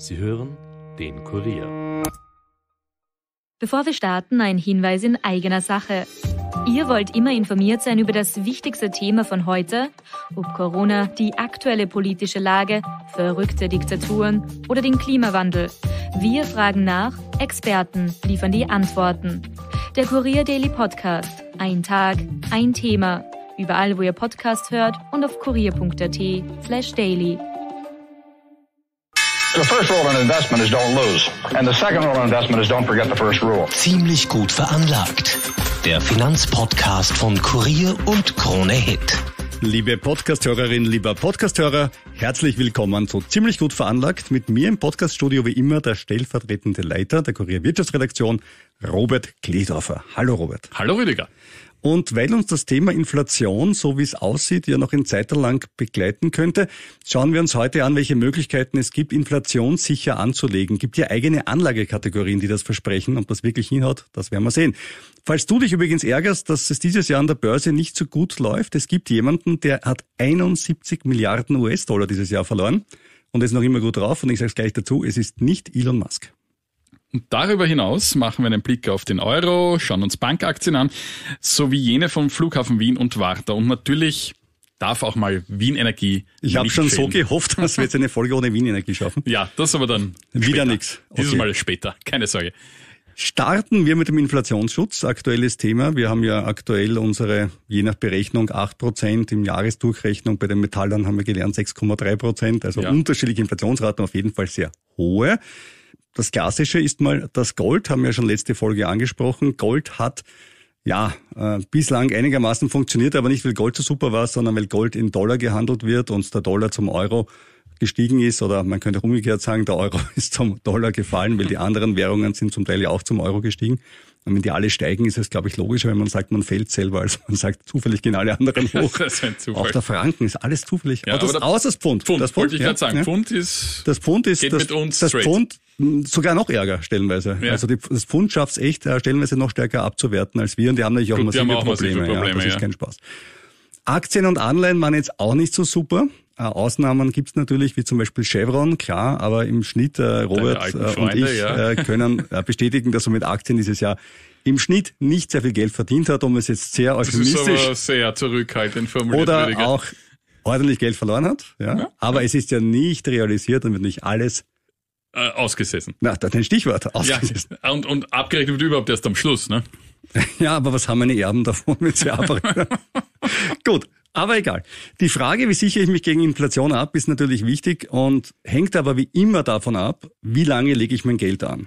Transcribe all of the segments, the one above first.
Sie hören den Kurier. Bevor wir starten, ein Hinweis in eigener Sache. Ihr wollt immer informiert sein über das wichtigste Thema von heute, ob Corona, die aktuelle politische Lage, verrückte Diktaturen oder den Klimawandel. Wir fragen nach, Experten liefern die Antworten. Der Kurier Daily Podcast. Ein Tag, ein Thema. Überall, wo ihr Podcast hört und auf kurier.at slash daily. The first rule in investment is don't lose. And the second rule in investment is don't forget the first rule. Ziemlich gut veranlagt. Der Finanzpodcast von Kurier und Krone Hit. Liebe Podcasthörerin, lieber Podcasthörer, herzlich willkommen zu Ziemlich gut veranlagt. Mit mir im Podcaststudio wie immer der stellvertretende Leiter der Kurier Wirtschaftsredaktion, Robert Kledorfer. Hallo Robert. Hallo Rüdiger. Und weil uns das Thema Inflation, so wie es aussieht, ja noch in lang begleiten könnte, schauen wir uns heute an, welche Möglichkeiten es gibt, Inflation sicher anzulegen. Gibt ja eigene Anlagekategorien, die das versprechen. und das wirklich hinhaut, das werden wir sehen. Falls du dich übrigens ärgerst, dass es dieses Jahr an der Börse nicht so gut läuft, es gibt jemanden, der hat 71 Milliarden US-Dollar dieses Jahr verloren und ist noch immer gut drauf. Und ich sage es gleich dazu, es ist nicht Elon Musk. Und darüber hinaus machen wir einen Blick auf den Euro, schauen uns Bankaktien an, sowie jene vom Flughafen Wien und Warta. Und natürlich darf auch mal Wien Energie. Ich habe schon fehlen. so gehofft, dass wir jetzt eine Folge ohne Wien Energie schaffen. Ja, das aber dann wieder nichts. Okay. Dieses Mal später, keine Sorge. Starten wir mit dem Inflationsschutz, aktuelles Thema. Wir haben ja aktuell unsere, je nach Berechnung, 8%, im Jahresdurchrechnung bei den Metallern haben wir gelernt 6,3%, also ja. unterschiedliche Inflationsraten, auf jeden Fall sehr hohe. Das Klassische ist mal das Gold, haben wir schon letzte Folge angesprochen. Gold hat ja, äh, bislang einigermaßen funktioniert, aber nicht, weil Gold so super war, sondern weil Gold in Dollar gehandelt wird und der Dollar zum Euro gestiegen ist oder man könnte umgekehrt sagen, der Euro ist zum Dollar gefallen, weil die anderen Währungen sind zum Teil ja auch zum Euro gestiegen. Und wenn die alle steigen, ist es, glaube ich, logischer, wenn man sagt, man fällt selber, als man sagt, zufällig gehen alle anderen hoch. das ist ein Zufall. Auch der Franken ist alles zufällig. Ja, das, aber das, außer das Pfund. Pfund. Das Pfund, wollte ich ja, gerade sagen. Ja. Pfund ist, das Pfund ist, geht das, mit uns das Pfund sogar noch ärger stellenweise. Ja. Also die, das Pfund schafft es echt äh, stellenweise noch stärker abzuwerten als wir und die haben natürlich auch Gut, massive auch Probleme. Massive Probleme ja, das ja. ist kein Spaß. Aktien und Anleihen waren jetzt auch nicht so super. Äh, Ausnahmen gibt's natürlich, wie zum Beispiel Chevron, klar, aber im Schnitt, äh, Robert äh, Freunde, und ich ja. äh, können bestätigen, dass man mit Aktien dieses Jahr im Schnitt nicht sehr viel Geld verdient hat, um es jetzt sehr euphemistisch... Das ist aber sehr zurückhaltend formuliert. Oder weniger. auch ordentlich Geld verloren hat. Ja? ja. Aber es ist ja nicht realisiert und wird nicht alles äh, ausgesessen. Na, das ist ein Stichwort. Ausgesessen. Ja, und, und abgerechnet wird überhaupt erst am Schluss, ne? Ja, aber was haben meine Erben davon, wenn sie abrechnen? Gut, aber egal. Die Frage, wie sichere ich mich gegen Inflation ab, ist natürlich wichtig und hängt aber wie immer davon ab, wie lange lege ich mein Geld an.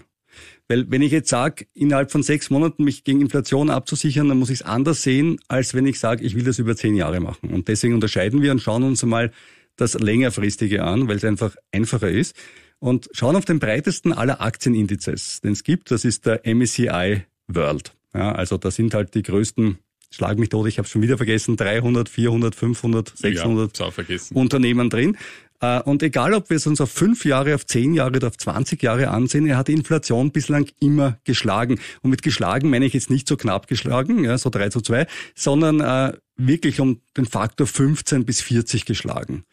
Weil wenn ich jetzt sage, innerhalb von sechs Monaten mich gegen Inflation abzusichern, dann muss ich es anders sehen, als wenn ich sage, ich will das über zehn Jahre machen. Und deswegen unterscheiden wir und schauen uns einmal das längerfristige an, weil es einfach einfacher ist und schauen auf den breitesten aller Aktienindizes, den es gibt. Das ist der MSCI World. Ja, also da sind halt die größten schlag mich tot, ich habe schon wieder vergessen, 300, 400, 500, 600 ja, Unternehmen drin. Äh, und egal, ob wir es uns auf fünf Jahre, auf zehn Jahre oder auf 20 Jahre ansehen, er hat die Inflation bislang immer geschlagen. Und mit geschlagen meine ich jetzt nicht so knapp geschlagen, ja, so 3 zu 2, sondern äh, wirklich um den Faktor 15 bis 40 geschlagen.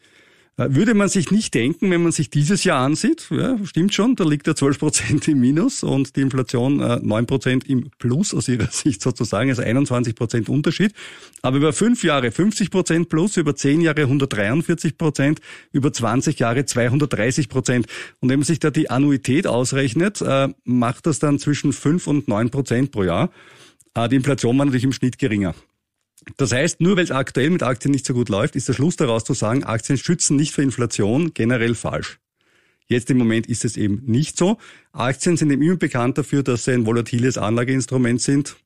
Äh, würde man sich nicht denken, wenn man sich dieses Jahr ansieht, ja, stimmt schon, da liegt er 12 Prozent im Minus und die Inflation 9 äh, Prozent im Plus aus ihrer Sicht sozusagen, also 21 Prozent Unterschied. Aber über fünf Jahre 50 Prozent plus, über zehn Jahre 143 Prozent, über 20 Jahre 230 Prozent. Und wenn man sich da die Annuität ausrechnet, äh, macht das dann zwischen 5 und 9 Prozent pro Jahr. Die Inflation war natürlich im Schnitt geringer. Das heißt, nur weil es aktuell mit Aktien nicht so gut läuft, ist der Schluss daraus zu sagen, Aktien schützen nicht vor Inflation generell falsch. Jetzt im Moment ist es eben nicht so. Aktien sind eben immer bekannt dafür, dass sie ein volatiles Anlageinstrument sind.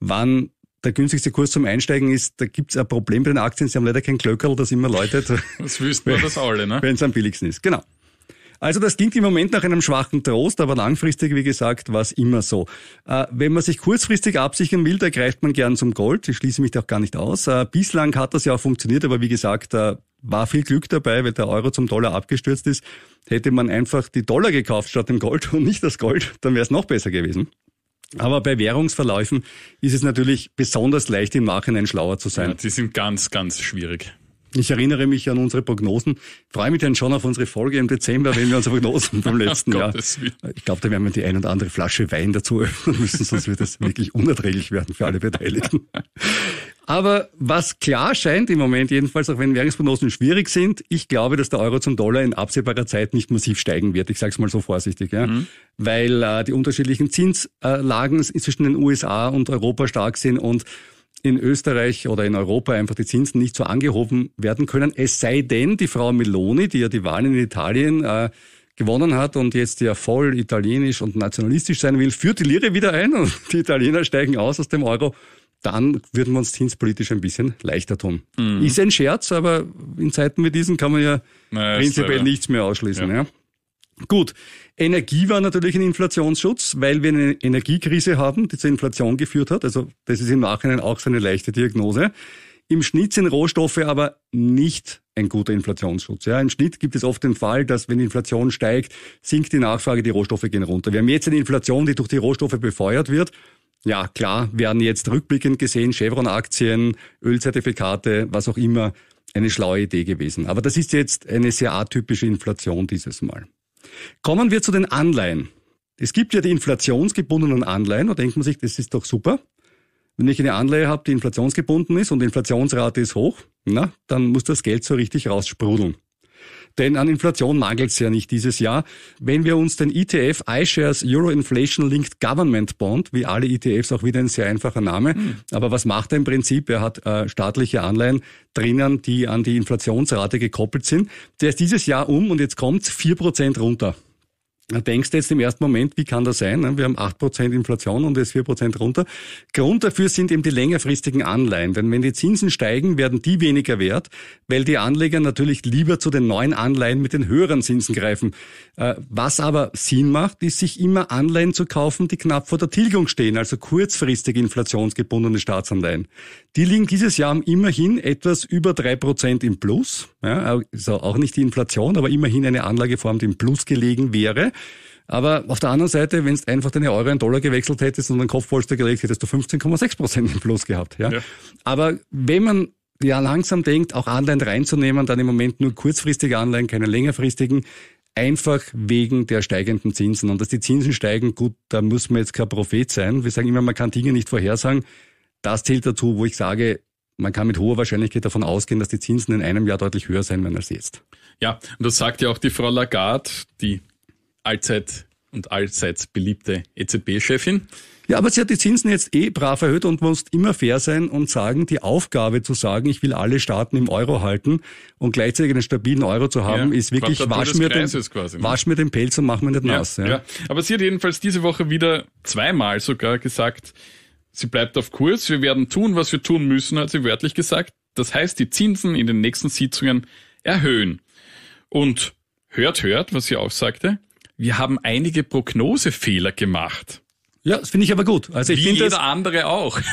Wann der günstigste Kurs zum Einsteigen ist, da gibt es ein Problem bei den Aktien. Sie haben leider kein Glöckerl, das immer läutet. Das wüssten wir das alle, ne? Wenn es am billigsten ist, genau. Also das klingt im Moment nach einem schwachen Trost, aber langfristig, wie gesagt, war es immer so. Äh, wenn man sich kurzfristig absichern will, da greift man gern zum Gold. Ich schließe mich da auch gar nicht aus. Äh, bislang hat das ja auch funktioniert, aber wie gesagt, äh, war viel Glück dabei, weil der Euro zum Dollar abgestürzt ist. Hätte man einfach die Dollar gekauft statt dem Gold und nicht das Gold, dann wäre es noch besser gewesen. Aber bei Währungsverläufen ist es natürlich besonders leicht, im Nachhinein schlauer zu sein. Ja, die sind ganz, ganz schwierig. Ich erinnere mich an unsere Prognosen. freue mich dann schon auf unsere Folge im Dezember, wenn wir unsere Prognosen vom letzten Jahr. Ich glaube, da werden wir die ein oder andere Flasche Wein dazu öffnen müssen, sonst wird das wirklich unerträglich werden für alle Beteiligten. Aber was klar scheint im Moment jedenfalls, auch wenn Währungsprognosen schwierig sind, ich glaube, dass der Euro zum Dollar in absehbarer Zeit nicht massiv steigen wird. Ich sage es mal so vorsichtig, ja? Mhm. weil äh, die unterschiedlichen Zinslagen zwischen den USA und Europa stark sind und in Österreich oder in Europa einfach die Zinsen nicht so angehoben werden können. Es sei denn, die Frau Meloni, die ja die Wahlen in Italien äh, gewonnen hat und jetzt ja voll italienisch und nationalistisch sein will, führt die Lire wieder ein und die Italiener steigen aus aus dem Euro. Dann würden wir uns zinspolitisch ein bisschen leichter tun. Mhm. Ist ein Scherz, aber in Zeiten wie diesen kann man ja naja, prinzipiell nichts mehr ausschließen. Ja. ja. Gut, Energie war natürlich ein Inflationsschutz, weil wir eine Energiekrise haben, die zur Inflation geführt hat. Also das ist im Nachhinein auch so eine leichte Diagnose. Im Schnitt sind Rohstoffe aber nicht ein guter Inflationsschutz. Ja, Im Schnitt gibt es oft den Fall, dass wenn die Inflation steigt, sinkt die Nachfrage, die Rohstoffe gehen runter. Wir haben jetzt eine Inflation, die durch die Rohstoffe befeuert wird. Ja, klar, werden jetzt rückblickend gesehen Chevron-Aktien, Ölzertifikate, was auch immer, eine schlaue Idee gewesen. Aber das ist jetzt eine sehr atypische Inflation dieses Mal. Kommen wir zu den Anleihen. Es gibt ja die inflationsgebundenen Anleihen, da denkt man sich, das ist doch super. Wenn ich eine Anleihe habe, die inflationsgebunden ist und die Inflationsrate ist hoch, na, dann muss das Geld so richtig raussprudeln. Denn an Inflation mangelt es ja nicht dieses Jahr. Wenn wir uns den ETF iShares Euro Inflation Linked Government Bond, wie alle ETFs auch wieder ein sehr einfacher Name, mhm. aber was macht er im Prinzip? Er hat äh, staatliche Anleihen drinnen, die an die Inflationsrate gekoppelt sind. Der ist dieses Jahr um und jetzt kommt's vier Prozent runter denkst du jetzt im ersten Moment, wie kann das sein? Ne? Wir haben 8% Inflation und jetzt 4% runter. Grund dafür sind eben die längerfristigen Anleihen. Denn wenn die Zinsen steigen, werden die weniger wert, weil die Anleger natürlich lieber zu den neuen Anleihen mit den höheren Zinsen greifen. Äh, was aber Sinn macht, ist, sich immer Anleihen zu kaufen, die knapp vor der Tilgung stehen, also kurzfristig inflationsgebundene Staatsanleihen. Die liegen dieses Jahr immerhin etwas über drei Prozent im Plus. Ja, also auch nicht die Inflation, aber immerhin eine Anlageform, die im Plus gelegen wäre. Aber auf der anderen Seite, wenn du einfach deine Euro in Dollar gewechselt hättest und einen Kopfpolster gelegt, hättest du 15,6 Prozent im Plus gehabt. Ja? ja. Aber wenn man ja langsam denkt, auch Anleihen reinzunehmen, dann im Moment nur kurzfristige Anleihen, keine längerfristigen, einfach wegen der steigenden Zinsen. Und dass die Zinsen steigen, gut, da muss man jetzt kein Prophet sein. Wir sagen immer, man kann Dinge nicht vorhersagen das zählt dazu, wo ich sage, man kann mit hoher Wahrscheinlichkeit davon ausgehen, dass die Zinsen in einem Jahr deutlich höher sein werden als jetzt. Ja, und das sagt ja auch die Frau Lagarde, die allzeit und allseits beliebte EZB-Chefin. Ja, aber sie hat die Zinsen jetzt eh brav erhöht und muss immer fair sein und sagen, die Aufgabe zu sagen, ich will alle Staaten im Euro halten und gleichzeitig einen stabilen Euro zu haben, ja, ist wirklich, wasch mir, den, quasi, ne? wasch mir den Pelz und mach mir nicht ja, nass. Ja. ja. Aber sie hat jedenfalls diese Woche wieder zweimal sogar gesagt, Sie bleibt auf Kurs, wir werden tun, was wir tun müssen, hat sie wörtlich gesagt. Das heißt, die Zinsen in den nächsten Sitzungen erhöhen. Und hört, hört, was sie auch sagte, wir haben einige Prognosefehler gemacht. Ja, das finde ich aber gut. Also ich Wie jeder das, andere auch.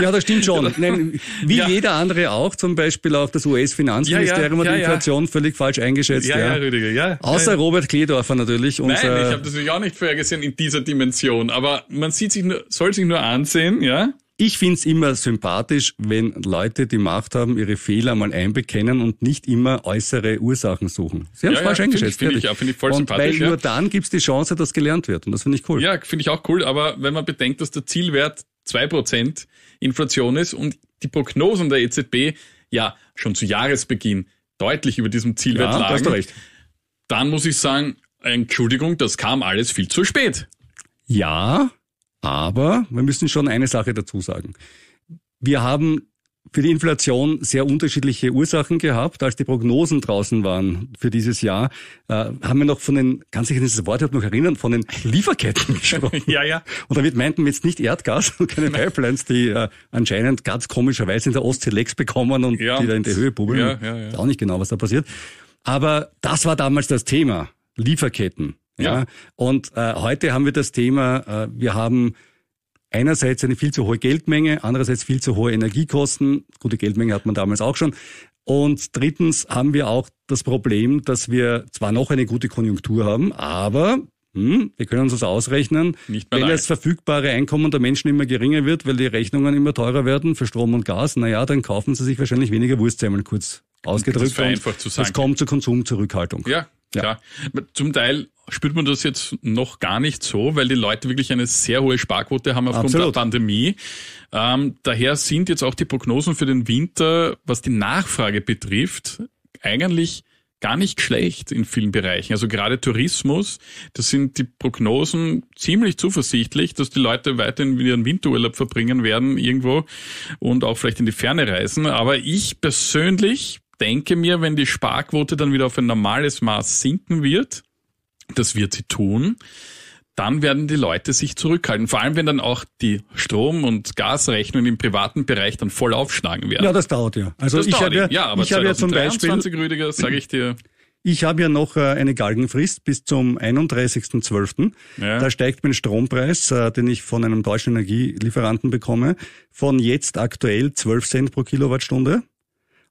Ja, das stimmt schon. Nein, wie ja. jeder andere auch, zum Beispiel auch das US-Finanzministerium ja, ja, hat die Inflation völlig falsch eingeschätzt. Ja, ja, ja Rüdiger, ja. Außer Robert Kledorfer natürlich. Nein, ich habe das natürlich auch nicht vorher gesehen in dieser Dimension. Aber man sieht sich nur, soll sich nur ansehen, ja, ich find's immer sympathisch, wenn Leute die Macht haben, ihre Fehler mal einbekennen und nicht immer äußere Ursachen suchen. Sie haben es ja, falsch ja, eingeschätzt. Finde ich, find ich, find ich voll und sympathisch. Weil ja. nur dann gibt's die Chance, dass gelernt wird. Und das finde ich cool. Ja, finde ich auch cool. Aber wenn man bedenkt, dass der Zielwert 2% Inflation ist und die Prognosen der EZB ja schon zu Jahresbeginn deutlich über diesem Zielwert ja, lagen, hast du recht. dann muss ich sagen, Entschuldigung, das kam alles viel zu spät. Ja, aber wir müssen schon eine Sache dazu sagen. Wir haben für die Inflation sehr unterschiedliche Ursachen gehabt. Als die Prognosen draußen waren für dieses Jahr, äh, haben wir noch von den, kann sich dieses Wort noch erinnern, von den Lieferketten gesprochen. ja, ja. Und damit meinten wir jetzt nicht Erdgas und keine Pipelines, die äh, anscheinend ganz komischerweise in der Ostsee Lecks bekommen und ja, die da in die Höhe bubbeln. Ja, ja, ja. Auch nicht genau, was da passiert. Aber das war damals das Thema. Lieferketten. Ja. ja. Und äh, heute haben wir das Thema, äh, wir haben einerseits eine viel zu hohe Geldmenge, andererseits viel zu hohe Energiekosten. Gute Geldmenge hat man damals auch schon. Und drittens haben wir auch das Problem, dass wir zwar noch eine gute Konjunktur haben, aber hm, wir können uns das ausrechnen, Nicht wenn das verfügbare Einkommen der Menschen immer geringer wird, weil die Rechnungen immer teurer werden für Strom und Gas, naja, dann kaufen sie sich wahrscheinlich weniger Wurstsemmeln, kurz ausgedrückt. Das vereinfacht zu sagen. Es kommt zur Konsumzurückhaltung. Ja, ja. Klar. Zum Teil spürt man das jetzt noch gar nicht so, weil die Leute wirklich eine sehr hohe Sparquote haben aufgrund Absolut. der Pandemie. Ähm, daher sind jetzt auch die Prognosen für den Winter, was die Nachfrage betrifft, eigentlich gar nicht schlecht in vielen Bereichen. Also gerade Tourismus, das sind die Prognosen ziemlich zuversichtlich, dass die Leute weiterhin ihren Winterurlaub verbringen werden irgendwo und auch vielleicht in die Ferne reisen. Aber ich persönlich denke mir, wenn die Sparquote dann wieder auf ein normales Maß sinken wird, das wird sie tun, dann werden die Leute sich zurückhalten. Vor allem, wenn dann auch die Strom- und Gasrechnungen im privaten Bereich dann voll aufschlagen werden. Ja, das dauert ja. Also das ich habe ja, ja, aber ich habe ja zum Beispiel, Rüdiger, sage ich dir. Ich habe ja noch äh, eine Galgenfrist bis zum 31.12. Ja. Da steigt mein Strompreis, äh, den ich von einem deutschen Energielieferanten bekomme, von jetzt aktuell 12 Cent pro Kilowattstunde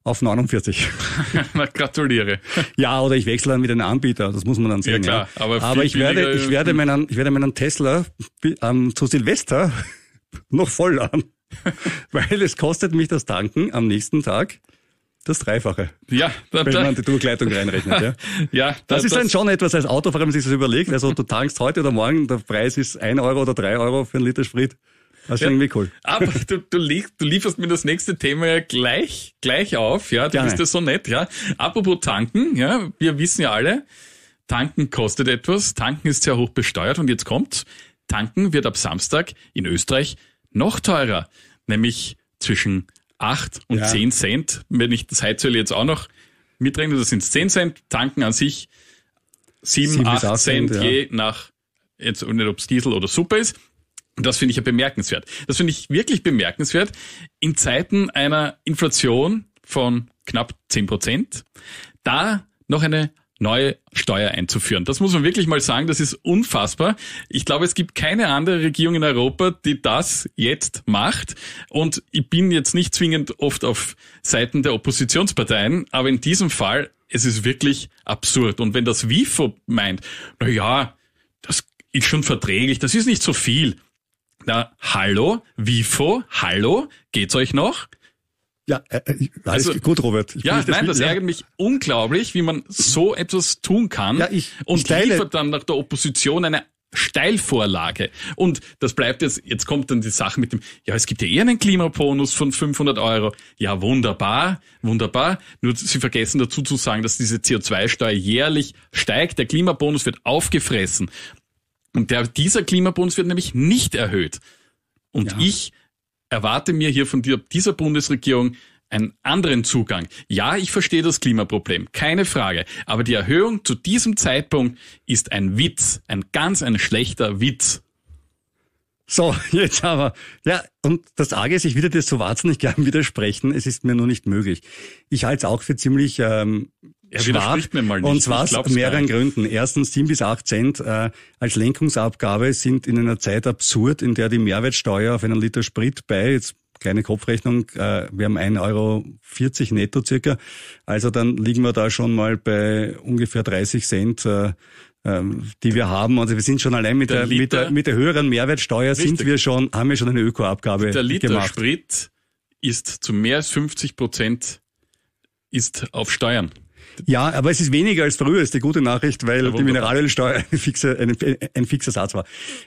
auf 49. Na, gratuliere. Ja, oder ich wechsle dann mit einem Anbieter, das muss man dann sehen. Ja, klar, ja. aber, ich, werde, ich, werde meinen, ich werde meinen Tesla ähm, zu Silvester noch voll an, weil es kostet mich das Tanken am nächsten Tag das Dreifache. Ja, da, wenn man die Durchleitung reinrechnet. Ja, ja da, das ist das dann schon etwas als Autofahrer, wenn man sich das überlegt. Also du tankst heute oder morgen, der Preis ist ein Euro oder drei Euro für einen Liter Sprit. Das ist ja. irgendwie cool. Aber du, du, lief, du lieferst mir das nächste Thema ja gleich, gleich auf, ja. Du Gerne. bist ja so nett, ja. Apropos tanken, ja. Wir wissen ja alle, tanken kostet etwas. Tanken ist sehr hoch besteuert und jetzt kommt's. Tanken wird ab Samstag in Österreich noch teurer. Nämlich zwischen 8 und ja. 10 Cent. Wenn ich das Heizöl jetzt auch noch mitrechne, das sind 10 Cent. Tanken an sich 7, 7 8, 8 Cent, Cent ja. je nach, jetzt nicht ob es Diesel oder Suppe ist. Und Das finde ich ja bemerkenswert. Das finde ich wirklich bemerkenswert. In Zeiten einer Inflation von knapp 10 Prozent, da noch eine neue Steuer einzuführen. Das muss man wirklich mal sagen, das ist unfassbar. Ich glaube, es gibt keine andere Regierung in Europa, die das jetzt macht. Und ich bin jetzt nicht zwingend oft auf Seiten der Oppositionsparteien, aber in diesem Fall, es ist wirklich absurd. Und wenn das WIFO meint, na ja, das ist schon verträglich, das ist nicht so viel. Na, hallo, Wifo, hallo, geht's euch noch? Ja, äh, äh also, gut, Robert. ja, nein, mit, das ja. ärgert mich unglaublich, wie man so etwas tun kann ja, ich, und ich teile. liefert dann nach der Opposition eine Steilvorlage. Und das bleibt jetzt, jetzt kommt dann die Sache mit dem, ja, es gibt ja eher einen Klimabonus von 500 Euro. Ja, wunderbar, wunderbar. Nur Sie vergessen dazu zu sagen, dass diese CO2-Steuer jährlich steigt. Der Klimabonus wird aufgefressen. Und der, dieser Klimabonus wird nämlich nicht erhöht. Und ja. ich erwarte mir hier von dieser Bundesregierung einen anderen Zugang. Ja, ich verstehe das Klimaproblem, keine Frage. Aber die Erhöhung zu diesem Zeitpunkt ist ein Witz, ein ganz ein schlechter Witz. So, jetzt aber. Ja, und das Arge ist, ich würde dir so Warzen nicht gern widersprechen. Es ist mir nur nicht möglich. Ich halte es auch für ziemlich ähm, er widerspricht mir mal nicht. Und zwar aus mehreren Gründen. Erstens, 7 bis 8 Cent äh, als Lenkungsabgabe sind in einer Zeit absurd, in der die Mehrwertsteuer auf einen Liter Sprit bei, jetzt kleine Kopfrechnung, äh, wir haben 1,40 Euro netto circa, also dann liegen wir da schon mal bei ungefähr 30 Cent äh, ähm, die wir haben. Also wir sind schon allein mit der, der, Liter, mit der, mit der höheren Mehrwertsteuer richtig. sind wir schon, haben wir schon eine Ökoabgabe gemacht. Der Liter gemacht. Sprit ist zu mehr als 50 Prozent ist auf Steuern. Ja, aber es ist weniger als früher, ist die gute Nachricht, weil ja, die Mineralölsteuer ein fixer, ein, ein fixer Satz war.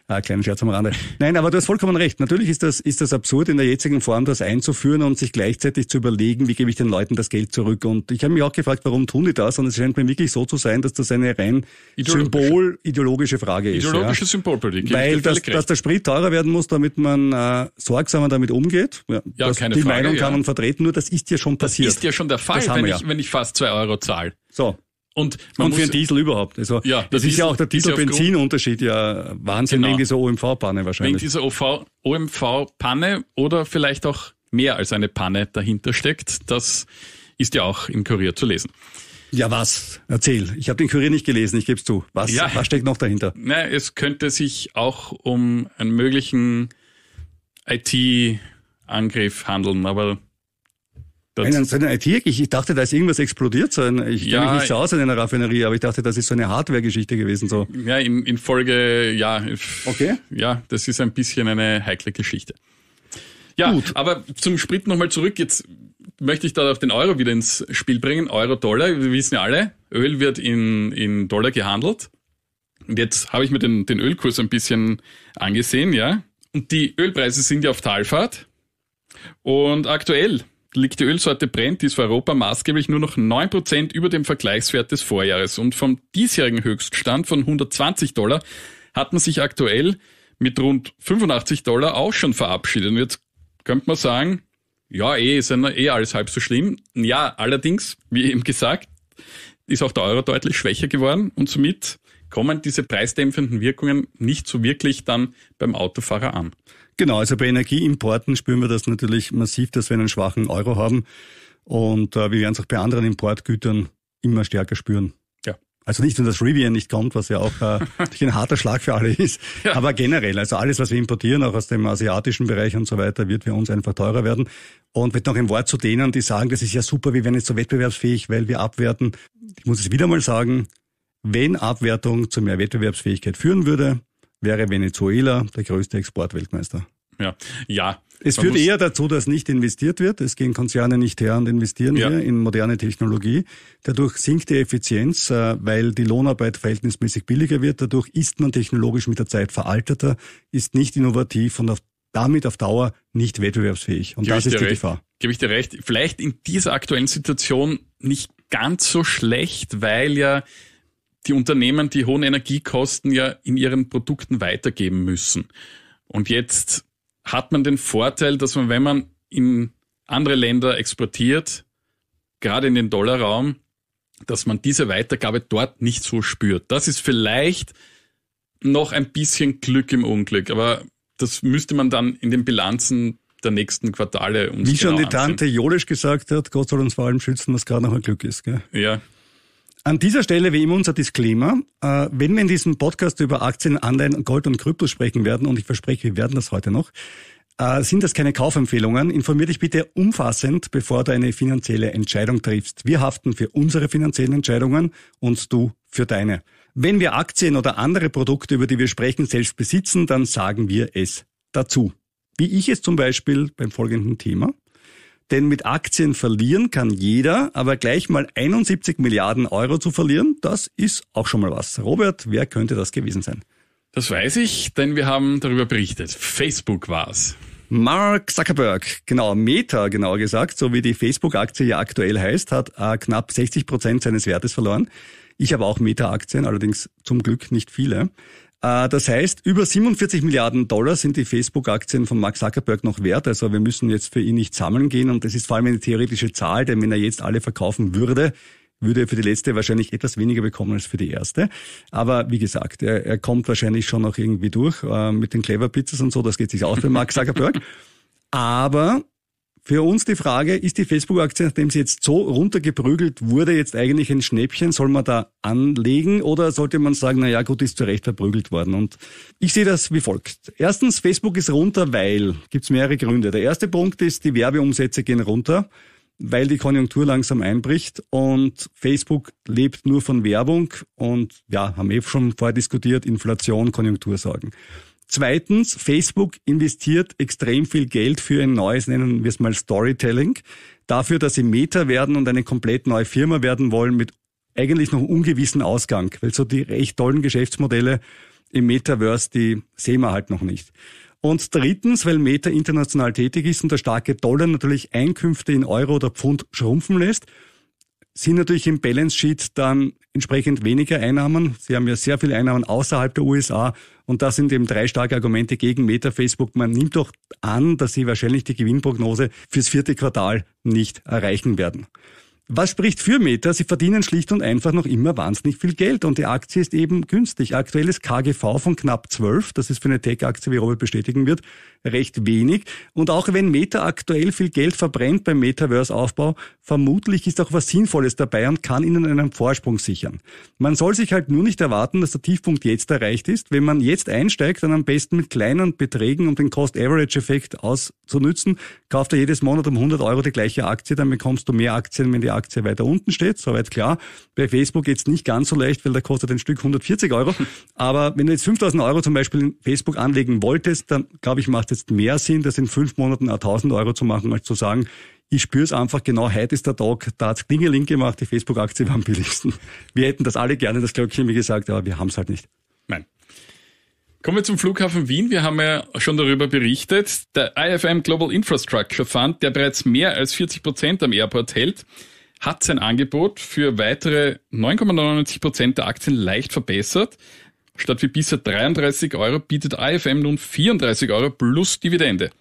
Ah, kleiner Scherz am Rande. Nein, aber du hast vollkommen recht. Natürlich ist das, ist das absurd, in der jetzigen Form das einzuführen und sich gleichzeitig zu überlegen, wie gebe ich den Leuten das Geld zurück. Und ich habe mich auch gefragt, warum tun die das? Und es scheint mir wirklich so zu sein, dass das eine rein symbolideologische Frage ist. Ideologische ja. Symbolpolitik. Weil, das, dass der Sprit teurer werden muss, damit man äh, sorgsamer damit umgeht. Ja, ja keine die Frage, Meinung kann man vertreten, nur das ist ja schon passiert. Das ist ja schon der Fall, wenn, ja. Ich, wenn ich fast zwei Euro zahle Zahl. So. Und, und für einen Diesel überhaupt. Also, ja, das Diesel, ist ja auch der Diesel-Benzin-Unterschied ja Wahnsinn genau. wegen dieser OMV-Panne wahrscheinlich. Wegen dieser OMV-Panne oder vielleicht auch mehr als eine Panne dahinter steckt, das ist ja auch im Kurier zu lesen. Ja, was? Erzähl. Ich habe den Kurier nicht gelesen, ich gebe es zu. Was, ja, was steckt noch dahinter? Na, es könnte sich auch um einen möglichen IT-Angriff handeln, aber Gott. Nein, so IT, ich, ich dachte, da ist irgendwas explodiert. So ich ja, kenne mich nicht so aus in einer Raffinerie, aber ich dachte, das ist so eine Hardware-Geschichte gewesen. So. Ja, in, in Folge, ja. Okay. Ja, das ist ein bisschen eine heikle Geschichte. Ja, Gut. aber zum Sprit nochmal zurück. Jetzt möchte ich da auf den Euro wieder ins Spiel bringen. Euro-Dollar, wir wissen ja alle, Öl wird in, in Dollar gehandelt. Und jetzt habe ich mir den, den Ölkurs ein bisschen angesehen, ja. Und die Ölpreise sind ja auf Talfahrt. Und aktuell liegt die Ölsorte Brent, die ist für Europa maßgeblich nur noch 9% über dem Vergleichswert des Vorjahres. Und vom diesjährigen Höchststand von 120 Dollar hat man sich aktuell mit rund 85 Dollar auch schon verabschiedet. Und jetzt könnte man sagen, ja, eh, ist ja eh alles halb so schlimm. Ja, allerdings, wie eben gesagt, ist auch der Euro deutlich schwächer geworden und somit kommen diese preisdämpfenden Wirkungen nicht so wirklich dann beim Autofahrer an. Genau, also bei Energieimporten spüren wir das natürlich massiv, dass wir einen schwachen Euro haben. Und äh, wir werden es auch bei anderen Importgütern immer stärker spüren. Ja. Also nicht wenn das Rivian nicht kommt, was ja auch äh, ein harter Schlag für alle ist, ja. aber generell, also alles, was wir importieren, auch aus dem asiatischen Bereich und so weiter, wird für uns einfach teurer werden. Und wird noch ein Wort zu denen, die sagen, das ist ja super, wir werden jetzt so wettbewerbsfähig, weil wir abwerten. Ich muss es wieder mal sagen, wenn Abwertung zu mehr Wettbewerbsfähigkeit führen würde, wäre Venezuela der größte Exportweltmeister. Ja, ja. Es führt eher dazu, dass nicht investiert wird. Es gehen Konzerne nicht her und investieren ja. hier in moderne Technologie. Dadurch sinkt die Effizienz, äh, weil die Lohnarbeit verhältnismäßig billiger wird. Dadurch ist man technologisch mit der Zeit veralteter, ist nicht innovativ und auf, damit auf Dauer nicht wettbewerbsfähig. Und Gebe das ist die recht. Gefahr. Gebe ich dir recht. Vielleicht in dieser aktuellen Situation nicht ganz so schlecht, weil ja die Unternehmen die hohen Energiekosten ja in ihren Produkten weitergeben müssen. Und jetzt hat man den Vorteil, dass man, wenn man in andere Länder exportiert, gerade in den Dollarraum, dass man diese Weitergabe dort nicht so spürt. Das ist vielleicht noch ein bisschen Glück im Unglück, aber das müsste man dann in den Bilanzen der nächsten Quartale uns Wie genau schon die ansehen. Tante Jolisch gesagt hat, Gott soll uns vor allem schützen, was gerade noch ein Glück ist. Gell? Ja. An dieser Stelle wie immer unser Disclaimer. Äh, wenn wir in diesem Podcast über Aktien, Anleihen, Gold und Krypto sprechen werden, und ich verspreche, wir werden das heute noch, äh, sind das keine Kaufempfehlungen. Informier dich bitte umfassend, bevor du eine finanzielle Entscheidung triffst. Wir haften für unsere finanziellen Entscheidungen und du für deine. Wenn wir Aktien oder andere Produkte, über die wir sprechen, selbst besitzen, dann sagen wir es dazu. Wie ich es zum Beispiel beim folgenden Thema. Denn mit Aktien verlieren kann jeder, aber gleich mal 71 Milliarden Euro zu verlieren, das ist auch schon mal was. Robert, wer könnte das gewesen sein? Das weiß ich, denn wir haben darüber berichtet. Facebook war's. Mark Zuckerberg, genau, Meta genauer gesagt, so wie die Facebook-Aktie ja aktuell heißt, hat äh, knapp 60 Prozent seines Wertes verloren. Ich habe auch Meta-Aktien, allerdings zum Glück nicht viele. Äh, das heißt, über 47 Milliarden Dollar sind die Facebook-Aktien von Mark Zuckerberg noch wert. Also wir müssen jetzt für ihn nicht sammeln gehen. Und das ist vor allem eine theoretische Zahl, denn wenn er jetzt alle verkaufen würde, würde er für die letzte wahrscheinlich etwas weniger bekommen als für die erste. Aber wie gesagt, er, er kommt wahrscheinlich schon noch irgendwie durch äh, mit den Clever Pizzas und so. Das geht sich aus für Mark Zuckerberg. Aber für uns die Frage, ist die Facebook-Aktie, nachdem sie jetzt so runtergeprügelt wurde, jetzt eigentlich ein Schnäppchen? Soll man da anlegen oder sollte man sagen, na ja, gut, ist zu Recht verprügelt worden? Und ich sehe das wie folgt. Erstens, Facebook ist runter, weil, gibt's mehrere Gründe. Der erste Punkt ist, die Werbeumsätze gehen runter, weil die Konjunktur langsam einbricht und Facebook lebt nur von Werbung und ja, haben wir eh schon vorher diskutiert, Inflation, Konjunktursorgen. Zweitens, Facebook investiert extrem viel Geld für ein neues, nennen wir es mal Storytelling, dafür, dass sie Meta werden und eine komplett neue Firma werden wollen mit eigentlich noch ungewissen Ausgang, weil so die recht tollen Geschäftsmodelle im Metaverse, die sehen wir halt noch nicht. Und drittens, weil Meta international tätig ist und der starke Dollar natürlich Einkünfte in Euro oder Pfund schrumpfen lässt sind natürlich im Balance Sheet dann entsprechend weniger Einnahmen. Sie haben ja sehr viele Einnahmen außerhalb der USA und das sind eben drei starke Argumente gegen Meta, Facebook. Man nimmt doch an, dass sie wahrscheinlich die Gewinnprognose fürs vierte Quartal nicht erreichen werden. Was spricht für Meta? Sie verdienen schlicht und einfach noch immer wahnsinnig viel Geld und die Aktie ist eben günstig. Aktuelles KGV von knapp 12, das ist für eine Tech-Aktie, wie Robert bestätigen wird, recht wenig. Und auch wenn Meta aktuell viel Geld verbrennt beim Metaverse-Aufbau, vermutlich ist auch was Sinnvolles dabei und kann ihnen einen Vorsprung sichern. Man soll sich halt nur nicht erwarten, dass der Tiefpunkt jetzt erreicht ist. Wenn man jetzt einsteigt, dann am besten mit kleinen Beträgen, um den Cost-Average-Effekt auszunützen. Kauft er jedes Monat um 100 Euro die gleiche Aktie, dann bekommst du mehr Aktien, wenn die Aktie weiter unten steht, soweit klar. Bei Facebook geht es nicht ganz so leicht, weil da kostet ein Stück 140 Euro. Hm. Aber wenn du jetzt 5000 Euro zum Beispiel in Facebook anlegen wolltest, dann glaube ich, macht es jetzt mehr Sinn, das in fünf Monaten 1000 Euro zu machen, als zu sagen, ich spüre es einfach genau, heute ist der Tag, da hat's Klingeling gemacht, die Facebook-Aktie war am billigsten. Wir hätten das alle gerne, das Glöckchen, wie gesagt, aber wir haben es halt nicht. Nein. Kommen wir zum Flughafen Wien. Wir haben ja schon darüber berichtet. Der IFM Global Infrastructure Fund, der bereits mehr als 40 Prozent am Airport hält, hat sein Angebot für weitere 9,99 Prozent der Aktien leicht verbessert. Statt wie bisher 33 Euro bietet AFM nun 34 Euro plus Dividende.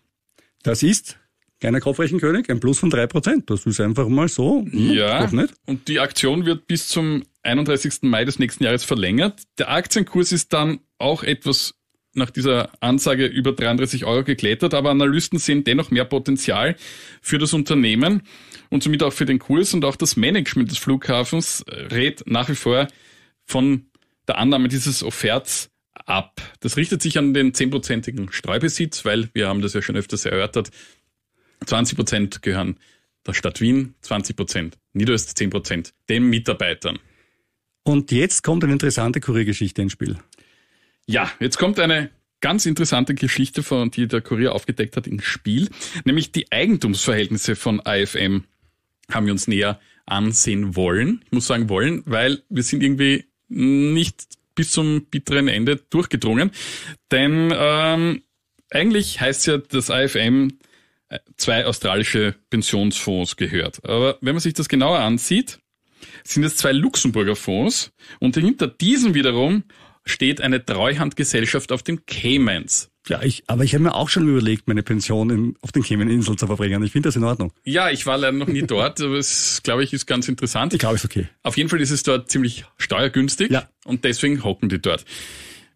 Das ist kleiner Kopfrechenkönig, ein Plus von 3%. Das ist einfach mal so. Hm, ja, und die Aktion wird bis zum 31. Mai des nächsten Jahres verlängert. Der Aktienkurs ist dann auch etwas nach dieser Ansage über 33 Euro geklettert, aber Analysten sehen dennoch mehr Potenzial für das Unternehmen und somit auch für den Kurs und auch das Management des Flughafens äh, rät nach wie vor von der Annahme dieses Offerts ab. Das richtet sich an den 10-prozentigen Streubesitz, weil wir haben das ja schon öfters erörtert. 20 Prozent gehören der Stadt Wien, 20 Prozent Niederösterreich, 10 Prozent den Mitarbeitern. Und jetzt kommt eine interessante Kuriergeschichte ins Spiel. Ja, jetzt kommt eine ganz interessante Geschichte, von die der Kurier aufgedeckt hat, ins Spiel. Nämlich die Eigentumsverhältnisse von AFM haben wir uns näher ansehen wollen. Ich muss sagen wollen, weil wir sind irgendwie nicht bis zum bitteren Ende durchgedrungen. Denn ähm, eigentlich heißt ja, dass AFM äh, zwei australische Pensionsfonds gehört. Aber wenn man sich das genauer ansieht, sind es zwei Luxemburger Fonds und hinter diesen wiederum steht eine Treuhandgesellschaft auf den Caymans. Ja, ich, aber ich habe mir auch schon überlegt, meine Pension in, auf den Cayman-Inseln zu verbringen. Ich finde das in Ordnung. Ja, ich war leider noch nie dort, aber es, glaube ich, ist ganz interessant. Ich glaube, ist okay. Auf jeden Fall ist es dort ziemlich steuergünstig ja. und deswegen hocken die dort.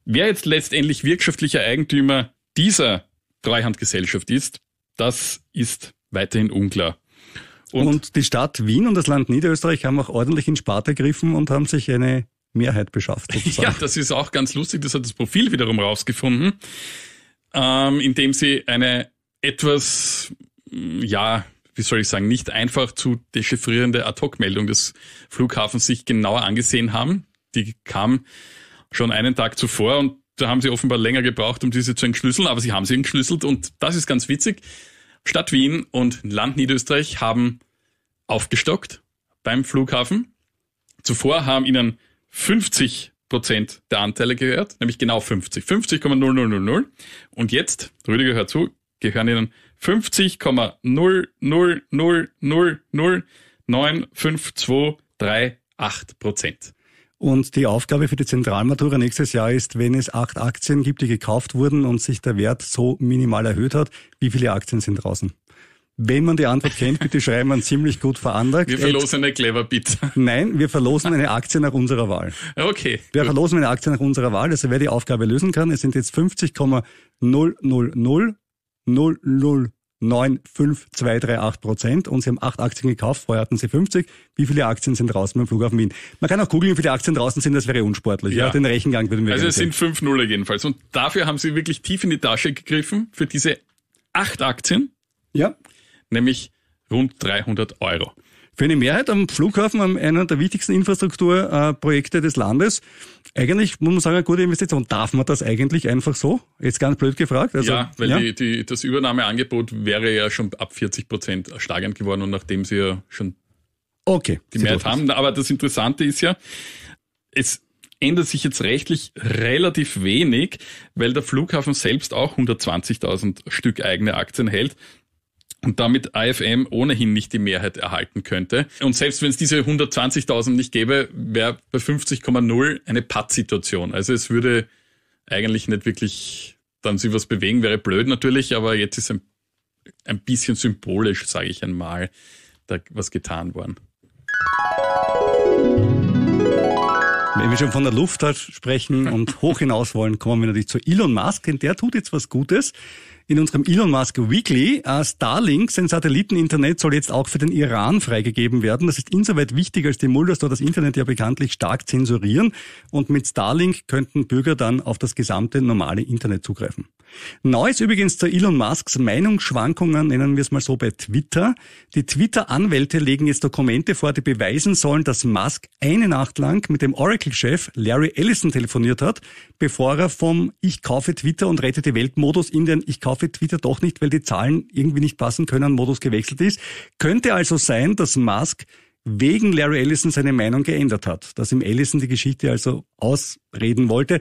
Wer jetzt letztendlich wirtschaftlicher Eigentümer dieser Treuhandgesellschaft ist, das ist weiterhin unklar. Und, und die Stadt Wien und das Land Niederösterreich haben auch ordentlich in Sparte ergriffen und haben sich eine Mehrheit beschafft. Sozusagen. Ja, das ist auch ganz lustig. Das hat das Profil wiederum rausgefunden, ähm, indem sie eine etwas, mm, ja, wie soll ich sagen, nicht einfach zu dechiffrierende Ad-Hoc-Meldung des Flughafens sich genauer angesehen haben. Die kam schon einen Tag zuvor und da haben sie offenbar länger gebraucht, um diese zu entschlüsseln, aber sie haben sie entschlüsselt und das ist ganz witzig. Stadt Wien und Land Niederösterreich haben aufgestockt beim Flughafen. Zuvor haben ihnen 50 Prozent der Anteile gehört, nämlich genau 50. 50,0000. Und jetzt, Rüdiger, hört zu, gehören ihnen 50,000009523 Prozent. Und die Aufgabe für die Zentralmatura nächstes Jahr ist, wenn es acht Aktien gibt, die gekauft wurden und sich der Wert so minimal erhöht hat, wie viele Aktien sind draußen? Wenn man die Antwort kennt, bitte schreiben an ziemlich gut veranlagt. Wir verlosen eine clever Pizza. Nein, wir verlosen eine Aktie nach unserer Wahl. Okay. Wir gut. verlosen eine Aktie nach unserer Wahl, also wer die Aufgabe lösen kann. Es sind jetzt 50,000095238 Prozent und Sie haben acht Aktien gekauft, vorher hatten Sie 50. Wie viele Aktien sind draußen beim Flug auf Wien? Man kann auch googeln, wie viele Aktien draußen sind, das wäre unsportlich. Ja. ja den Rechengang würden wir Also es sind fünf Nuller jedenfalls. Und dafür haben Sie wirklich tief in die Tasche gegriffen, für diese acht Aktien. Ja nämlich rund 300 Euro. Für eine Mehrheit am Flughafen, an einer der wichtigsten Infrastrukturprojekte äh, des Landes, eigentlich muss man sagen, eine gute Investition. Darf man das eigentlich einfach so? Jetzt ganz blöd gefragt. Also, ja, weil ja. Die, die, das Übernahmeangebot wäre ja schon ab 40 Prozent steigend geworden und nachdem sie ja schon okay, die Mehrheit haben. Das. Aber das Interessante ist ja, es ändert sich jetzt rechtlich relativ wenig, weil der Flughafen selbst auch 120.000 Stück eigene Aktien hält und damit AFM ohnehin nicht die Mehrheit erhalten könnte. Und selbst wenn es diese 120.000 nicht gäbe, wäre bei 50,0 eine Pattsituation. Also es würde eigentlich nicht wirklich dann sich was bewegen, wäre blöd natürlich, aber jetzt ist ein, ein bisschen symbolisch, sage ich einmal, da was getan worden. Wenn wir schon von der Luftfahrt sprechen und hoch hinaus wollen, kommen wir natürlich zu Elon Musk, denn der tut jetzt was Gutes in unserem Elon Musk Weekly. Äh, Starlink, sein Satelliteninternet, soll jetzt auch für den Iran freigegeben werden. Das ist insoweit wichtig, als die Mullahs dort das Internet ja bekanntlich stark zensurieren. Und mit Starlink könnten Bürger dann auf das gesamte normale Internet zugreifen. Neues übrigens zu Elon Musks Meinungsschwankungen, nennen wir es mal so, bei Twitter. Die Twitter-Anwälte legen jetzt Dokumente vor, die beweisen sollen, dass Musk eine Nacht lang mit dem Oracle-Chef Larry Ellison telefoniert hat, bevor er vom Ich kaufe Twitter und rette die Welt-Modus in den Ich kaufe Twitter doch nicht, weil die Zahlen irgendwie nicht passen können, Modus gewechselt ist. Könnte also sein, dass Musk wegen Larry Ellison seine Meinung geändert hat, dass ihm Ellison die Geschichte also ausreden wollte.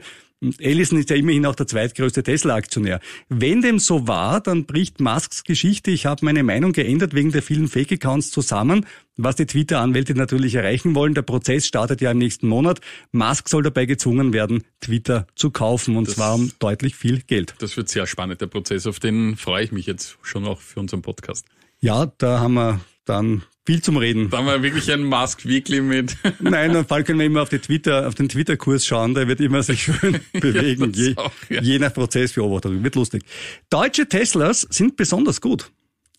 Ellison ist ja immerhin auch der zweitgrößte Tesla-Aktionär. Wenn dem so war, dann bricht Musks Geschichte, ich habe meine Meinung geändert wegen der vielen Fake-Accounts zusammen, was die Twitter-Anwälte natürlich erreichen wollen. Der Prozess startet ja im nächsten Monat. Musk soll dabei gezwungen werden, Twitter zu kaufen und das, zwar um deutlich viel Geld. Das wird sehr spannend, der Prozess. Auf den freue ich mich jetzt schon auch für unseren Podcast. Ja, da haben wir dann viel zum Reden. Dann haben wir wirklich ein Mask Weekly mit. Nein, dann Fall können wir immer auf, die Twitter, auf den Twitter-Kurs schauen, der wird immer sich schön bewegen, ja, je, auch, ja. je nach Prozessbeobachtung. Wird lustig. Deutsche Teslas sind besonders gut,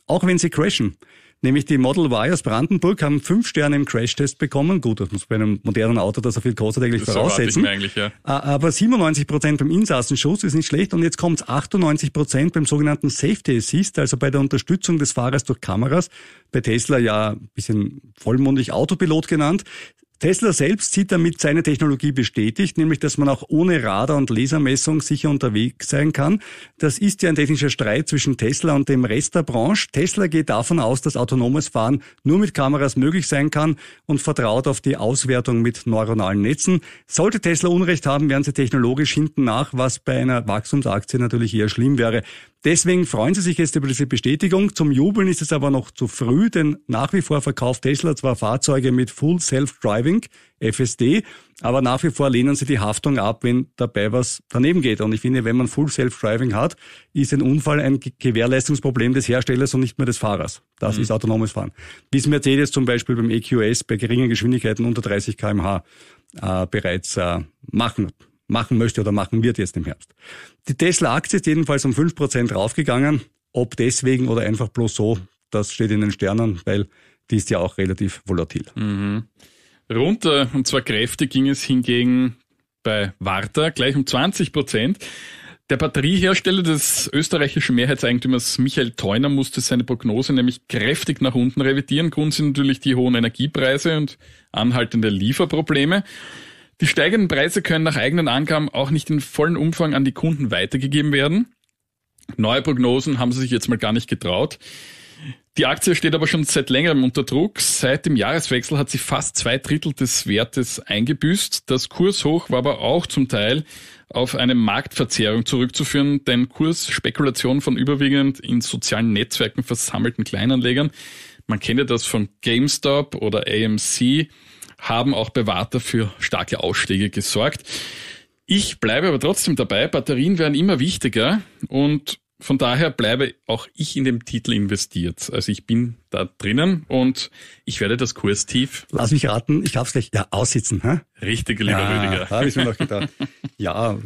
auch wenn sie crashen nämlich die Model Y aus Brandenburg, haben fünf Sterne im Crashtest bekommen. Gut, das muss bei einem modernen Auto, das so viel kostet, eigentlich das voraussetzen. Eigentlich, ja. Aber 97 Prozent beim Insassenschuss ist nicht schlecht und jetzt kommt 98 Prozent beim sogenannten Safety Assist, also bei der Unterstützung des Fahrers durch Kameras. Bei Tesla ja ein bisschen vollmundig Autopilot genannt. Tesla selbst sieht damit seine Technologie bestätigt, nämlich dass man auch ohne Radar- und Lasermessung sicher unterwegs sein kann. Das ist ja ein technischer Streit zwischen Tesla und dem Rest der Branche. Tesla geht davon aus, dass autonomes Fahren nur mit Kameras möglich sein kann und vertraut auf die Auswertung mit neuronalen Netzen. Sollte Tesla Unrecht haben, wären sie technologisch hinten nach, was bei einer Wachstumsaktie natürlich eher schlimm wäre. Deswegen freuen sie sich jetzt über diese Bestätigung. Zum Jubeln ist es aber noch zu früh, denn nach wie vor verkauft Tesla zwar Fahrzeuge mit Full Self-Driving, Doping, FSD. Aber nach wie vor lehnen sie die Haftung ab, wenn dabei was daneben geht. Und ich finde, wenn man Full Self-Driving hat, ist ein Unfall ein Gewährleistungsproblem des Herstellers und nicht mehr des Fahrers. Das mhm. ist autonomes Fahren. Wie es Mercedes zum Beispiel beim EQS bei geringen Geschwindigkeiten unter 30 kmh äh, bereits äh, machen machen möchte oder machen wird jetzt im Herbst. Die Tesla-Aktie ist jedenfalls um 5% raufgegangen. Ob deswegen oder einfach bloß so, das steht in den Sternen, weil die ist ja auch relativ volatil. Mhm. Runter, und zwar kräftig, ging es hingegen bei Warta gleich um 20 Prozent. Der Batteriehersteller des österreichischen Mehrheitseigentümers Michael Theuner musste seine Prognose nämlich kräftig nach unten revidieren. Grund sind natürlich die hohen Energiepreise und anhaltende Lieferprobleme. Die steigenden Preise können nach eigenen Angaben auch nicht in vollen Umfang an die Kunden weitergegeben werden. Neue Prognosen haben sie sich jetzt mal gar nicht getraut. Die Aktie steht aber schon seit längerem unter Druck. Seit dem Jahreswechsel hat sie fast zwei Drittel des Wertes eingebüßt. Das Kurshoch war aber auch zum Teil auf eine Marktverzerrung zurückzuführen, denn Kursspekulationen von überwiegend in sozialen Netzwerken versammelten Kleinanlegern, man kennt ja das von GameStop oder AMC, haben auch Bewahrter für starke Ausschläge gesorgt. Ich bleibe aber trotzdem dabei, Batterien werden immer wichtiger und von daher bleibe auch ich in dem Titel investiert. Also ich bin da drinnen und ich werde das Kurs tief. Lass mich raten, ich darf gleich ja aussitzen. Hä? Richtig, lieber ja, Rüdiger. Habe ich mir noch gedacht. ja,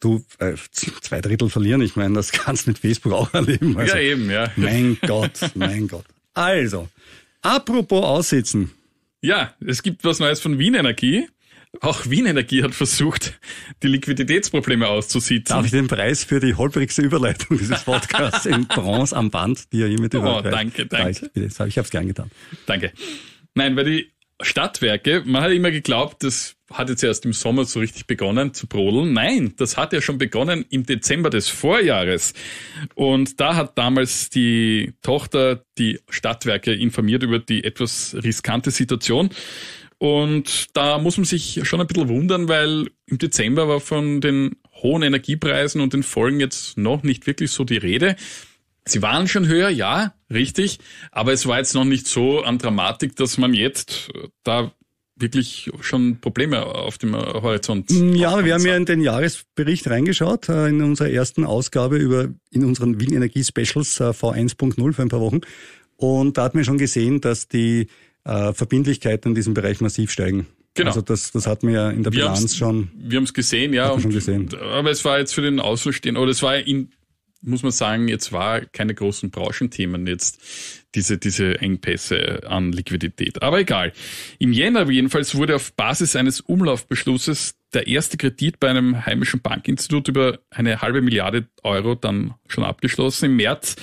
du äh, zwei Drittel verlieren. Ich meine, das kannst du mit Facebook auch erleben. Also, ja, eben, ja. Mein Gott, mein Gott. Also, apropos aussitzen. Ja, es gibt was Neues von Wien Energie. Auch Wien Energie hat versucht, die Liquiditätsprobleme auszusitzen. Darf ich den Preis für die holprigste Überleitung dieses Podcasts in Bronze am Band, die er hiermit oh, überreicht? Oh, danke, danke. Ich, ich habe es gern getan. Danke. Nein, weil die Stadtwerke, man hat immer geglaubt, das hat jetzt erst im Sommer so richtig begonnen zu brodeln. Nein, das hat ja schon begonnen im Dezember des Vorjahres. Und da hat damals die Tochter die Stadtwerke informiert über die etwas riskante Situation. Und da muss man sich schon ein bisschen wundern, weil im Dezember war von den hohen Energiepreisen und den Folgen jetzt noch nicht wirklich so die Rede. Sie waren schon höher, ja, richtig, aber es war jetzt noch nicht so an Dramatik, dass man jetzt äh, da wirklich schon Probleme auf dem äh, Horizont. Ja, wir haben ja in den Jahresbericht reingeschaut, äh, in unserer ersten Ausgabe über, in unseren Wien Energie Specials V1.0 für ein paar Wochen. Und da hat man schon gesehen, dass die äh, Verbindlichkeiten in diesem Bereich massiv steigen. Genau. Also das, das hat man ja in der wir Bilanz schon. Wir haben es gesehen, ja. Und, schon gesehen. Aber es war jetzt für den Außenstehenden, oder es war in, muss man sagen, jetzt war keine großen Branchenthemen jetzt diese, diese Engpässe an Liquidität. Aber egal. Im Jänner jedenfalls wurde auf Basis eines Umlaufbeschlusses der erste Kredit bei einem heimischen Bankinstitut über eine halbe Milliarde Euro dann schon abgeschlossen. Im März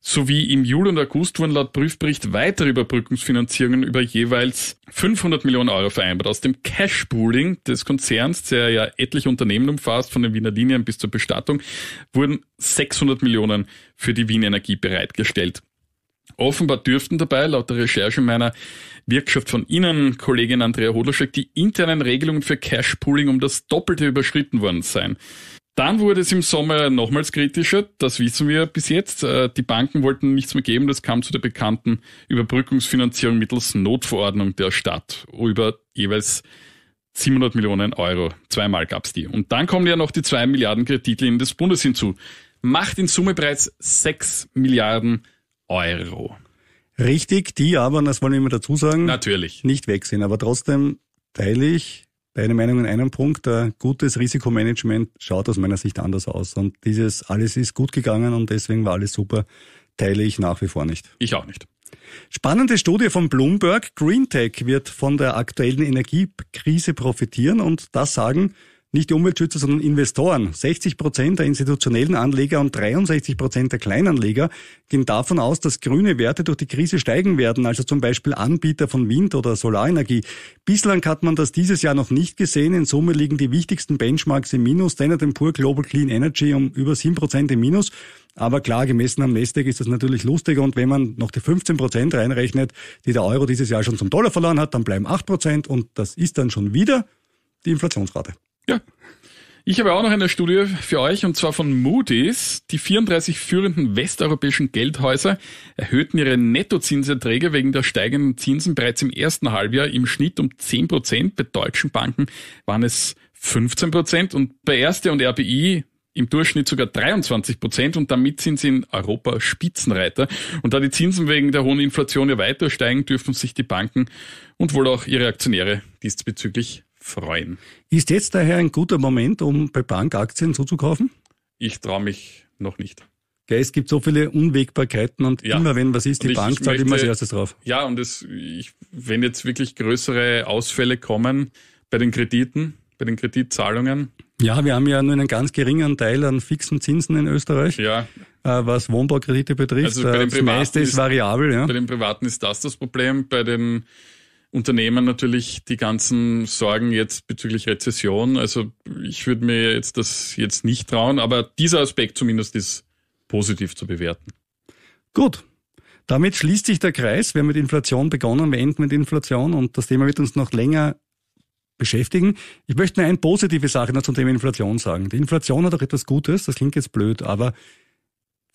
sowie im Juli und August wurden laut Prüfbericht weitere Überbrückungsfinanzierungen über jeweils 500 Millionen Euro vereinbart. Aus dem Cashpooling des Konzerns, der ja etliche Unternehmen umfasst, von den Wiener Linien bis zur Bestattung, wurden 600 Millionen für die Wien Energie bereitgestellt. Offenbar dürften dabei, laut der Recherche meiner Wirtschaft von Ihnen, Kollegin Andrea Hodlaschek, die internen Regelungen für Cashpooling um das Doppelte überschritten worden sein. Dann wurde es im Sommer nochmals kritischer, das wissen wir bis jetzt. Äh, die Banken wollten nichts mehr geben, das kam zu der bekannten Überbrückungsfinanzierung mittels Notverordnung der Stadt über jeweils 700 Millionen Euro. Zweimal gab es die. Und dann kommen ja noch die 2 Milliarden Kreditlinien des Bundes hinzu. Macht in Summe bereits 6 Milliarden Euro. Richtig, die aber, das wollen wir immer dazu sagen, natürlich nicht weg sind. Aber trotzdem teile ich Deine Meinung in einem Punkt, äh, gutes Risikomanagement schaut aus meiner Sicht anders aus. Und dieses alles ist gut gegangen und deswegen war alles super, teile ich nach wie vor nicht. Ich auch nicht. Spannende Studie von Bloomberg. GreenTech wird von der aktuellen Energiekrise profitieren und das sagen nicht die Umweltschützer, sondern Investoren. 60 Prozent der institutionellen Anleger und 63 Prozent der Kleinanleger gehen davon aus, dass grüne Werte durch die Krise steigen werden, also zum Beispiel Anbieter von Wind- oder Solarenergie. Bislang hat man das dieses Jahr noch nicht gesehen. In Summe liegen die wichtigsten Benchmarks im Minus. Standard Poor Global Clean Energy um über 7 Prozent im Minus. Aber klar, gemessen am Nasdaq ist das natürlich lustiger. Und wenn man noch die 15 Prozent reinrechnet, die der Euro dieses Jahr schon zum Dollar verloren hat, dann bleiben 8 Prozent. Und das ist dann schon wieder die Inflationsrate. Ja. Ich habe auch noch eine Studie für euch und zwar von Moody's. Die 34 führenden westeuropäischen Geldhäuser erhöhten ihre Nettozinserträge wegen der steigenden Zinsen bereits im ersten Halbjahr im Schnitt um 10 Prozent. Bei deutschen Banken waren es 15 Prozent und bei Erste und RBI im Durchschnitt sogar 23 Prozent und damit sind sie in Europa Spitzenreiter. Und da die Zinsen wegen der hohen Inflation ja weiter steigen, dürfen sich die Banken und wohl auch ihre Aktionäre diesbezüglich freuen. Ist jetzt daher ein guter Moment, um bei Bankaktien zuzukaufen? Ich traue mich noch nicht. Okay, es gibt so viele Unwägbarkeiten und ja. immer wenn was ist, die und Bank zahlt immer als erstes drauf. Ja, und es, ich, wenn jetzt wirklich größere Ausfälle kommen bei den Krediten, bei den Kreditzahlungen. Ja, wir haben ja nur einen ganz geringen Teil an fixen Zinsen in Österreich. Ja. Äh, was Wohnbaukredite betrifft, also bei den das äh, meiste ist variabel. Ja. Bei den Privaten ist das das Problem. Bei den Unternehmen natürlich die ganzen Sorgen jetzt bezüglich Rezession. Also ich würde mir jetzt das jetzt nicht trauen, aber dieser Aspekt zumindest ist positiv zu bewerten. Gut. Damit schließt sich der Kreis. Wir haben mit Inflation begonnen, wir enden mit Inflation und das Thema wird uns noch länger beschäftigen. Ich möchte nur eine positive Sache noch zum Thema Inflation sagen. Die Inflation hat auch etwas Gutes, das klingt jetzt blöd, aber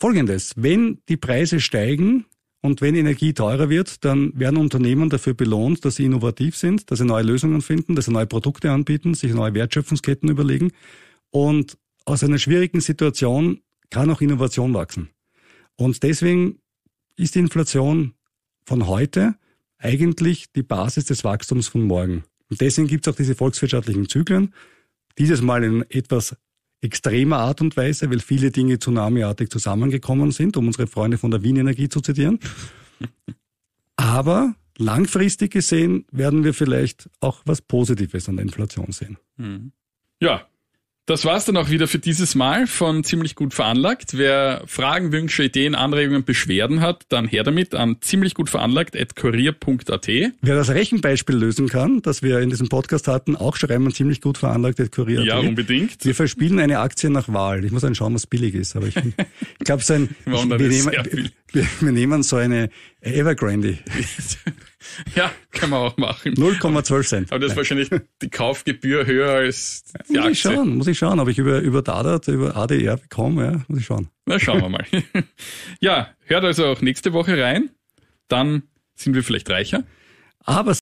folgendes. Wenn die Preise steigen, und wenn Energie teurer wird, dann werden Unternehmen dafür belohnt, dass sie innovativ sind, dass sie neue Lösungen finden, dass sie neue Produkte anbieten, sich neue Wertschöpfungsketten überlegen. Und aus einer schwierigen Situation kann auch Innovation wachsen. Und deswegen ist die Inflation von heute eigentlich die Basis des Wachstums von morgen. Und deswegen gibt es auch diese volkswirtschaftlichen Zyklen, dieses Mal in etwas extremer Art und Weise, weil viele Dinge tsunamiartig zusammengekommen sind, um unsere Freunde von der Wien Energie zu zitieren. Aber langfristig gesehen werden wir vielleicht auch was Positives an der Inflation sehen. Hm. Ja, das war's dann auch wieder für dieses Mal von Ziemlich gut veranlagt. Wer Fragen, Wünsche, Ideen, Anregungen, Beschwerden hat, dann her damit an ziemlich gut veranlagt.kurier.at. Wer das Rechenbeispiel lösen kann, das wir in diesem Podcast hatten, auch schreiben an ziemlich gut veranlagt.kurier.at. Ja, unbedingt. Wir verspielen eine Aktie nach Wahl. Ich muss dann schauen, was billig ist, aber ich, ich glaube, so ein, wir, wir, wir nehmen so eine Evergrande. Ja, kann man auch machen. 0,12 Cent. Aber das ist wahrscheinlich die Kaufgebühr höher als die muss Aktie. Ich schauen, muss ich schauen, ob ich über, über Dadat, über ADR bekomme, ja, muss ich schauen. Na, schauen wir mal. ja, hört also auch nächste Woche rein. Dann sind wir vielleicht reicher. Aber